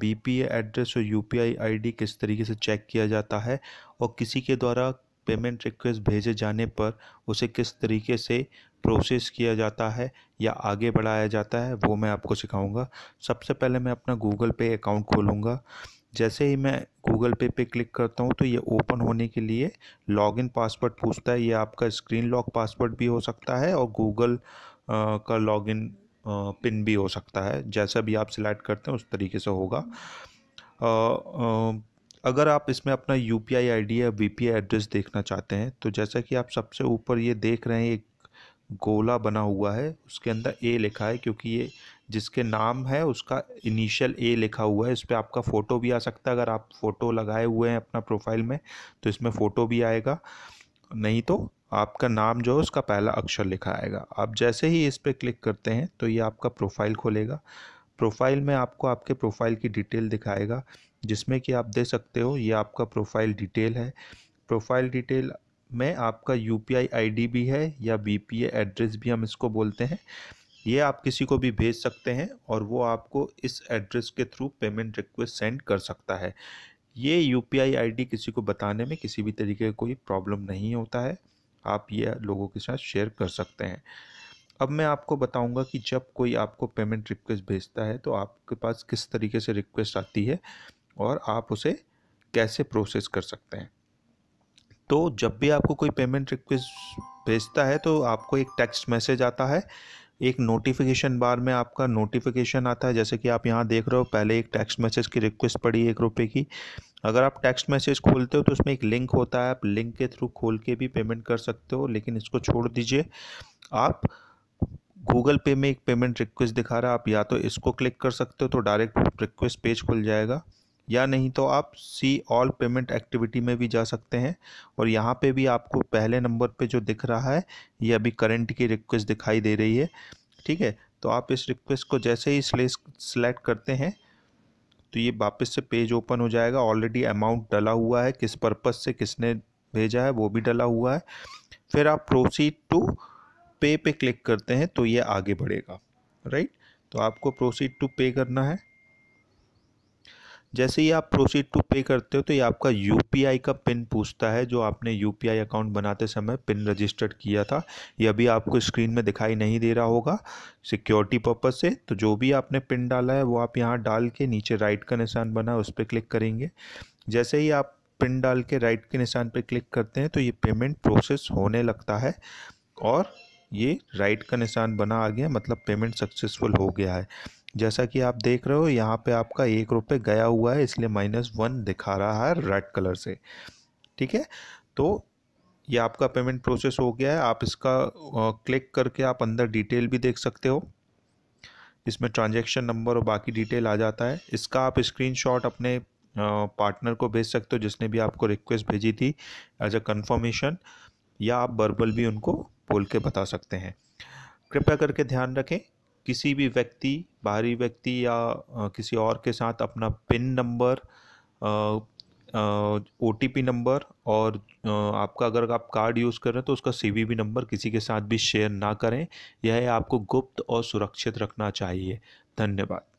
BPA address और I D किस तरीके से चेक किया जाता है और किसी के द्वारा पेमेंट रिक्वेस्ट भेजे जाने पर उसे किस तरीके से प्रोसेस किया जाता है या आगे बढ़ाया जाता है वो मैं आपको सिखाऊंगा सबसे पहले मैं अपना गूगल पे अकाउंट खोलूँगा जैसे ही मैं गूगल पे पे क्लिक करता हूँ तो ये ओपन होने के लिए लॉगिन पासवर्ड पूछता है ये आपका स्क्रीन लॉक पासवर्ड भी हो सकता है और गूगल का लॉगिन पिन भी हो सकता है जैसा भी आप सिलेक्ट करते हैं उस तरीके से होगा अगर आप इसमें अपना U P I I D या वी पी आई एड्रेस देखना चाहते हैं तो जैसा कि आप सबसे ऊपर ये देख रहे हैं एक गोला बना हुआ है उसके अंदर ए लिखा है क्योंकि ये जिसके नाम है उसका इनिशियल ए लिखा हुआ है इस पर आपका फ़ोटो भी आ सकता है अगर आप फ़ोटो लगाए हुए हैं अपना प्रोफाइल में तो इसमें फ़ोटो भी आएगा नहीं तो आपका नाम जो है उसका पहला अक्षर लिखा आएगा आप जैसे ही इस पर क्लिक करते हैं तो ये आपका प्रोफाइल खोलेगा प्रोफाइल में आपको आपके प्रोफाइल की डिटेल दिखाएगा जिसमें कि आप दे सकते हो ये आपका प्रोफाइल डिटेल है प्रोफाइल डिटेल में आपका यू पी भी है या बी एड्रेस भी हम इसको बोलते हैं ये आप किसी को भी भेज सकते हैं और वो आपको इस एड्रेस के थ्रू पेमेंट रिक्वेस्ट सेंड कर सकता है ये यू पी किसी को बताने में किसी भी तरीके का कोई प्रॉब्लम नहीं होता है आप ये लोगों के साथ शेयर कर सकते हैं अब मैं आपको बताऊंगा कि जब कोई आपको पेमेंट रिक्वेस्ट भेजता है तो आपके पास किस तरीके से रिक्वेस्ट आती है और आप उसे कैसे प्रोसेस कर सकते हैं तो जब भी आपको कोई पेमेंट रिक्वेस्ट भेजता है तो आपको एक टेक्स्ट मैसेज आता है एक नोटिफिकेशन बार में आपका नोटिफिकेशन आता है जैसे कि आप यहाँ देख रहे हो पहले एक टेक्स्ट मैसेज की रिक्वेस्ट पड़ी एक रुपये की अगर आप टेक्स्ट मैसेज खोलते हो तो उसमें एक लिंक होता है आप लिंक के थ्रू खोल के भी पेमेंट कर सकते हो लेकिन इसको छोड़ दीजिए आप गूगल पे में एक पेमेंट रिक्वेस्ट दिखा रहा है आप या तो इसको क्लिक कर सकते हो तो डायरेक्ट रिक्वेस्ट पेज खुल जाएगा या नहीं तो आप सी ऑल पेमेंट एक्टिविटी में भी जा सकते हैं और यहाँ पे भी आपको पहले नंबर पे जो दिख रहा है ये अभी करंट की रिक्वेस्ट दिखाई दे रही है ठीक है तो आप इस रिक्वेस्ट को जैसे ही सिलेक्ट करते हैं तो ये वापस से पेज ओपन हो जाएगा ऑलरेडी अमाउंट डला हुआ है किस पर्पज़ से किसने भेजा है वो भी डला हुआ है फिर आप प्रोसीड टू पे पे क्लिक करते हैं तो ये आगे बढ़ेगा राइट तो आपको प्रोसीड टू पे करना है जैसे ही आप प्रोसीड टू पे करते हो तो ये आपका यू का पिन पूछता है जो आपने यू अकाउंट बनाते समय पिन रजिस्टर्ड किया था ये अभी आपको स्क्रीन में दिखाई नहीं दे रहा होगा सिक्योरिटी पर्पज़ से तो जो भी आपने पिन डाला है वो आप यहाँ डाल के नीचे राइट का निशान बना है उस पर क्लिक करेंगे जैसे ही आप पिन डाल के राइट के निशान पर क्लिक करते हैं तो ये पेमेंट प्रोसेस होने लगता है और ये राइट का निशान बना आ गया मतलब पेमेंट सक्सेसफुल हो गया है जैसा कि आप देख रहे हो यहाँ पे आपका एक रुपये गया हुआ है इसलिए माइनस वन दिखा रहा है रेड कलर से ठीक है तो ये आपका पेमेंट प्रोसेस हो गया है आप इसका क्लिक करके आप अंदर डिटेल भी देख सकते हो इसमें ट्रांजैक्शन नंबर और बाकी डिटेल आ जाता है इसका आप स्क्रीनशॉट अपने पार्टनर को भेज सकते हो जिसने भी आपको रिक्वेस्ट भेजी थी एज अ कन्फर्मेशन या आप बर्बल भी उनको बोल के बता सकते हैं कृपया करके ध्यान रखें किसी भी व्यक्ति बाहरी व्यक्ति या किसी और के साथ अपना pin number O T P number और आपका अगर आप कार्ड यूज़ कर रहे हैं तो उसका सी वी नंबर किसी के साथ भी शेयर ना करें यह आपको गुप्त और सुरक्षित रखना चाहिए धन्यवाद